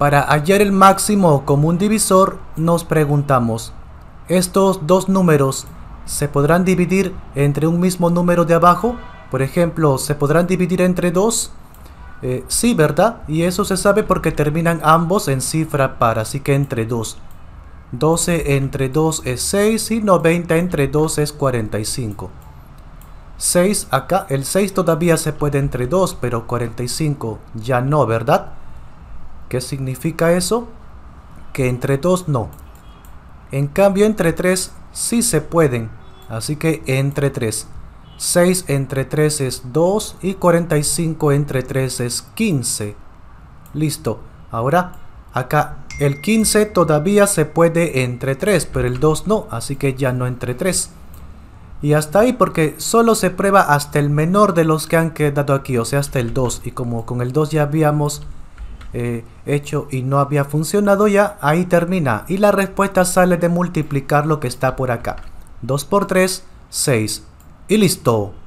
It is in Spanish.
Para hallar el máximo común divisor nos preguntamos, ¿estos dos números se podrán dividir entre un mismo número de abajo? Por ejemplo, ¿se podrán dividir entre 2? Eh, sí, ¿verdad? Y eso se sabe porque terminan ambos en cifra par, así que entre 2. 12 entre 2 es 6 y 90 entre 2 es 45. 6 acá, el 6 todavía se puede entre 2, pero 45 ya no, ¿verdad? ¿Qué significa eso? Que entre dos no. En cambio, entre 3 sí se pueden. Así que entre 3. 6 entre 3 es 2 y 45 entre 3 es 15. Listo. Ahora acá el 15 todavía se puede entre 3, pero el 2 no, así que ya no entre 3. Y hasta ahí porque solo se prueba hasta el menor de los que han quedado aquí, o sea hasta el 2. Y como con el 2 ya habíamos eh, hecho y no había funcionado ya, ahí termina. Y la respuesta sale de multiplicar lo que está por acá. 2 por 3, 6. Y listo.